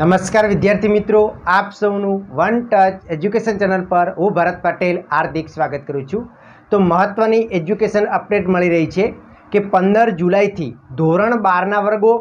નમસ્કાર વિદ્યાર્થી મિત્રો આપ સૌનું વન ટચ એજ્યુકેશન ચેનલ પર હું ભરત પટેલ હાર્દિક સ્વાગત કરું છું તો મહત્ત્વની એજ્યુકેશન અપડેટ મળી રહી છે કે પંદર જુલાઈથી ધોરણ બારના વર્ગો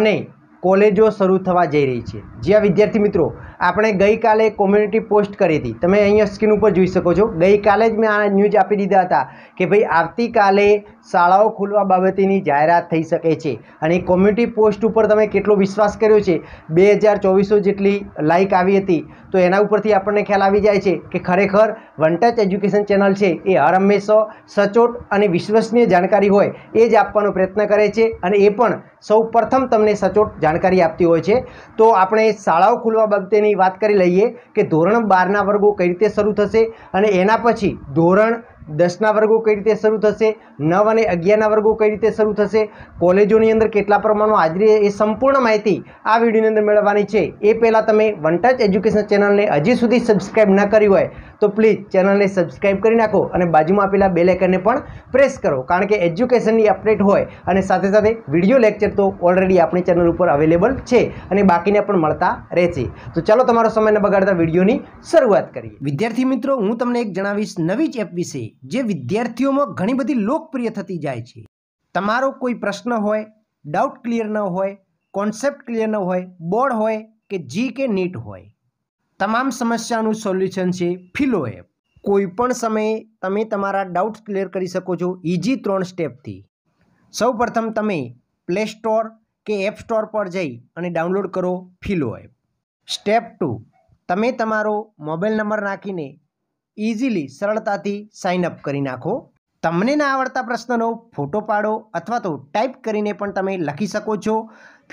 અને કોલેજો શરૂ થવા જઈ રહી છે જ્યાં વિદ્યાર્થી મિત્રો આપણે ગઈકાલે કોમ્યુનિટી પોસ્ટ કરી હતી તમે અહીંયા સ્ક્રીન ઉપર જોઈ શકો છો ગઈકાલે જ મેં આ ન્યૂઝ આપી દીધા હતા કે ભાઈ આવતીકાલે શાળાઓ ખોલવા બાબતેની જાહેરાત થઈ શકે છે અને કોમ્યુનિટી પોસ્ટ ઉપર તમે કેટલો વિશ્વાસ કર્યો છે બે હજાર ચોવીસો જેટલી લાઇક આવી હતી તો એના ઉપરથી આપણને ખ્યાલ આવી જાય છે કે ખરેખર વનટચ એજ્યુકેશન ચેનલ છે એ હર હંમેશા સચોટ અને વિશ્વસનીય જાણકારી હોય એ જ આપવાનો પ્રયત્ન કરે છે અને એ પણ સૌ તમને સચોટ જાણકારી આપતી હોય છે તો આપણે શાળાઓ ખુલવા બાબતેની વાત કરી લઈએ કે ધોરણ બારના વર્ગો કઈ રીતે શરૂ થશે અને એના પછી ધોરણ દસના વર્ગો કઈ રીતે શરૂ થશે નવ અને અગિયારના વર્ગો કઈ રીતે શરૂ થશે કોલેજોની અંદર કેટલા પ્રમાણમાં હાજરી એ સંપૂર્ણ માહિતી આ વિડીયોની અંદર મેળવવાની છે એ પહેલાં તમે વન ટચ એજ્યુકેશન ચેનલને હજી સુધી સબસ્ક્રાઈબ ન કરી હોય તો પ્લીઝ ચેનલને સબસ્ક્રાઈબ કરી નાખો અને બાજુમાં આપેલા બે લેકરને પણ પ્રેસ કરો કારણ કે એજ્યુકેશનની અપડેટ હોય અને સાથે સાથે વિડીયો લેક્ચર તો ઓલરેડી આપણી ચેનલ ઉપર અવેલેબલ છે અને બાકીને પણ મળતા રહેશે તો ચાલો તમારો સમયને બગાડતા વિડીયોની શરૂઆત કરીએ વિદ્યાર્થી મિત્રો હું તમને એક જણાવીશ નવી જ એપ વિશે જે વિદ્યાર્થીઓમાં ઘણી બધી લોકપ્રિય થતી જાય છે તમારો કોઈ પ્રશ્ન હોય ડાઉટ ક્લિયર ન હોય કોન્સેપ્ટ ક્લિયર ન હોય બોર્ડ હોય કે જી કે નીટ હોય તમામ સમસ્યાનું સોલ્યુશન છે ફિલો એપ કોઈપણ સમયે તમે તમારા ડાઉટ્સ ક્લિયર કરી શકો છો ઇઝી ત્રણ સ્ટેપથી સૌ પ્રથમ તમે પ્લે સ્ટોર કે એપ સ્ટોર પર જઈ અને ડાઉનલોડ કરો ફિલો એપ સ્ટેપ ટુ તમે તમારો મોબાઈલ નંબર નાખીને ઇઝીલી સરળતાથી સાઇન અપ કરી નાખો تم نے ના આવડતા પ્રશ્ન નો ફોટો પાડો અથવા તો ટાઇપ કરીને પણ તમે લખી શકો છો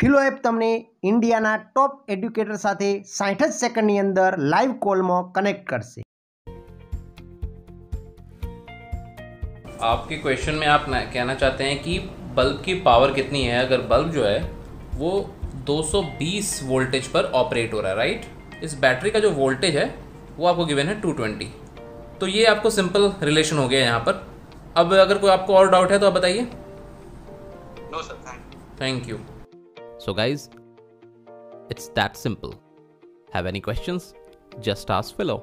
ફિલો એપ તમને ઇન્ડિયા ના ટોપ એજ્યુકેટર સાથે 60 સેકન્ડ ની અંદર લાઇવ કોલ માં કનેક્ટ કરશે આપકે ક્વેશ્ચન મે આપ کہنا ચાહતે હે કી બલ્બ કી પાવર કિતની હે અગર બલ્બ જો હે વો 220 વોલ્ટેજ પર ઓપરેટ હો રહા રાઇટ ઇસ બેટરી કા જો વોલ્ટેજ હે વો આપકો ગિવન હે 220 તો યે આપકો સિમ્પલ રિલેશન હો ગયા યહાં પર अब अगर कोई आपको और डाउट है तो आप बताइए no sir thank thank you so guys it's that simple have any questions just as follow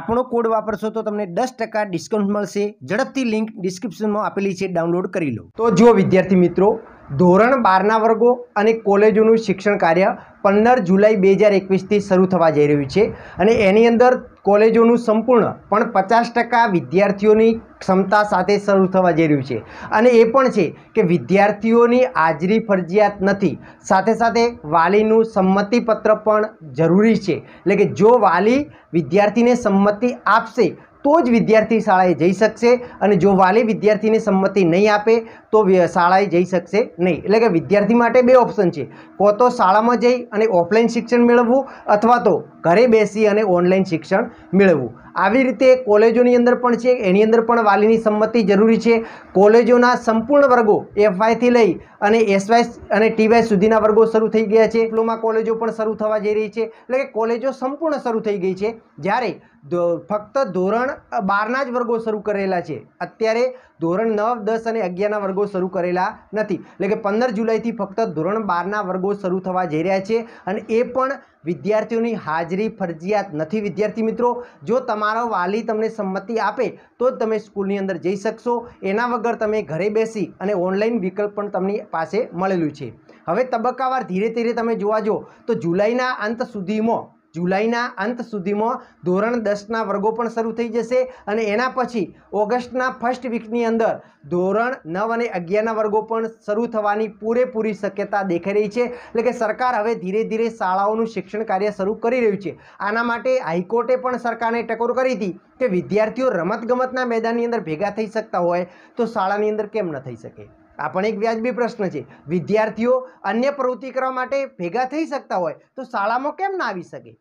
આપણો કોડ વાપરશો તો તમને દસ ટકા ડિસ્કાઉન્ટ મળશે ઝડપથી લિંક ડિસ્ક્રિપ્શનમાં આપેલી છે ડાઉનલોડ કરી લો તો જો વિદ્યાર્થી મિત્રો ધોરણ બારના વર્ગો અને કોલેજોનું શિક્ષણ કાર્ય પંદર જુલાઈ બે હજાર એકવીસથી શરૂ થવા જઈ રહ્યું છે અને એની અંદર કોલેજોનું સંપૂર્ણ પણ પચાસ ટકા વિદ્યાર્થીઓની ક્ષમતા સાથે શરૂ થવા જઈ રહ્યું છે અને એ પણ છે કે વિદ્યાર્થીઓની હાજરી ફરજિયાત નથી સાથે સાથે વાલીનું સંમતિપત્ર પણ જરૂરી છે એટલે કે જો વાલી વિદ્યાર્થીને સંમતિ આપશે તો જ વિદ્યાર્થી શાળાએ જઈ શકશે અને જો વાલી વિદ્યાર્થીને સંમતિ નહીં આપે તો શાળાએ જઈ શકશે નહીં એટલે કે વિદ્યાર્થી માટે બે ઓપ્શન છે કો તો શાળામાં જઈ અને ઓફલાઈન શિક્ષણ મેળવવું અથવા તો ઘરે બેસી અને ઓનલાઈન શિક્ષણ મેળવવું આવી રીતે કોલેજોની અંદર પણ છે એની અંદર પણ વાલીની સંમતિ જરૂરી છે કોલેજોના સંપૂર્ણ વર્ગો એફવાયથી લઈ અને એસવાય અને ટીવાય સુધીના વર્ગો શરૂ થઈ ગયા છે ડિપ્લોમા કોલેજો પણ શરૂ થવા જઈ રહી છે એટલે કે કોલેજો સંપૂર્ણ શરૂ થઈ ગઈ છે જ્યારે ફક્ત ધોરણ બારના જ વર્ગો શરૂ કરેલા છે અત્યારે ધોરણ નવ દસ અને અગિયારના વર્ગો શરૂ કરેલા નથી એટલે કે પંદર જુલાઈથી ફક્ત ધોરણ બારના વર્ગો શરૂ થવા જઈ રહ્યા છે અને એ પણ વિદ્યાર્થીઓની હાજરી ફરજિયાત નથી વિદ્યાર્થી મિત્રો જો તમારો વાલી તમને સંમતિ આપે તો જ તમે સ્કૂલની અંદર જઈ શકશો એના વગર તમે ઘરે બેસી અને ઓનલાઈન વિકલ્પ પણ તમને પાસે મળેલું છે હવે તબક્કાવાર ધીરે ધીરે તમે જોવા જો તો જુલાઈના અંત સુધીમાં જુલાઈના અંત સુધીમાં ધોરણ દસના વર્ગો પણ શરૂ થઈ જશે અને એના પછી ઓગસ્ટના ફર્સ્ટ વીકની અંદર ધોરણ નવ અને અગિયારના વર્ગો પણ શરૂ થવાની પૂરેપૂરી શક્યતા દેખાઈ રહી છે એટલે કે સરકાર હવે ધીરે ધીરે શાળાઓનું શિક્ષણ કાર્ય શરૂ કરી રહ્યું છે આના માટે હાઈકોર્ટે પણ સરકારને ટકોર કરી હતી કે વિદ્યાર્થીઓ રમતગમતના મેદાનની અંદર ભેગા થઈ શકતા હોય તો શાળાની અંદર કેમ ન થઈ શકે આ પણ એક વ્યાજબી પ્રશ્ન છે વિદ્યાર્થીઓ અન્ય પ્રવૃત્તિ કરવા માટે ભેગા થઈ શકતા હોય તો શાળામાં કેમ ના આવી શકે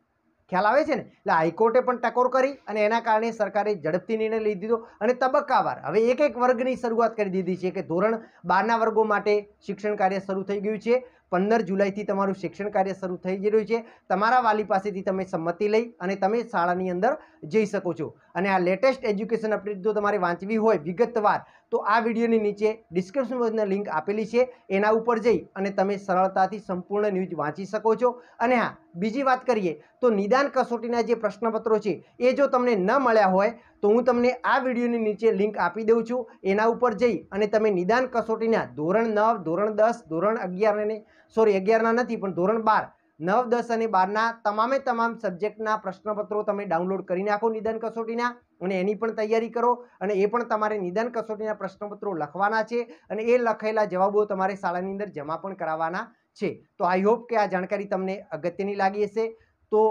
ખ્યાલ આવે છે ને એટલે હાઈકોર્ટે પણ ટકોર કરી અને એના કારણે સરકારે ઝડપથી નિર્ણય લઈ દીધો અને તબક્કાવાર હવે એક એક વર્ગની શરૂઆત કરી દીધી છે કે ધોરણ બારના વર્ગો માટે શિક્ષણ કાર્ય શરૂ થઈ ગયું છે પંદર જુલાઈથી તમારું શિક્ષણ કાર્ય શરૂ થઈ રહ્યું છે તમારા વાલી પાસેથી તમે સંમતિ લઈ અને તમે શાળાની અંદર જઈ શકો છો અને આ લેટેસ્ટ એજ્યુકેશન અપડેટ જો તમારે વાંચવી હોય વિગતવાર તો આ વિડીયોની નીચે ડિસ્ક્રિપ્શનમાં લિંક આપેલી છે એના ઉપર જઈ અને તમે સરળતાથી સંપૂર્ણ ન્યૂઝ વાંચી શકો છો અને હા બીજી વાત કરીએ તો નિદાન કસોટીના જે પ્રશ્નપત્રો છે એ જો તમને ન મળ્યા હોય તો હું તમને આ વિડીયોની નીચે લિંક આપી દઉં છું એના ઉપર જઈ અને તમે નિદાન કસોટીના ધોરણ નવ ધોરણ દસ ધોરણ અગિયાર અને સોરી અગિયારના નથી પણ ધોરણ બાર નવ દસ અને બારના તમામે તમામ સબ્જેક્ટના પ્રશ્નપત્રો તમે ડાઉનલોડ કરી નાખો નિદાન કસોટીના અને એની પણ તૈયારી કરો અને એ પણ તમારે નિદાન કસોટીના પ્રશ્નપત્રો લખવાના છે અને એ લખેલા જવાબો તમારે શાળાની અંદર જમા પણ કરાવવાના છે તો આઈ હોપ કે આ જાણકારી તમને અગત્યની લાગી હશે તો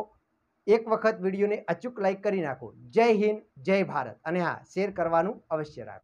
એક વખત વિડીયોને અચૂક લાઇક કરી નાખો જય હિન્દ જય ભારત અને હા શેર કરવાનું અવશ્ય રાખો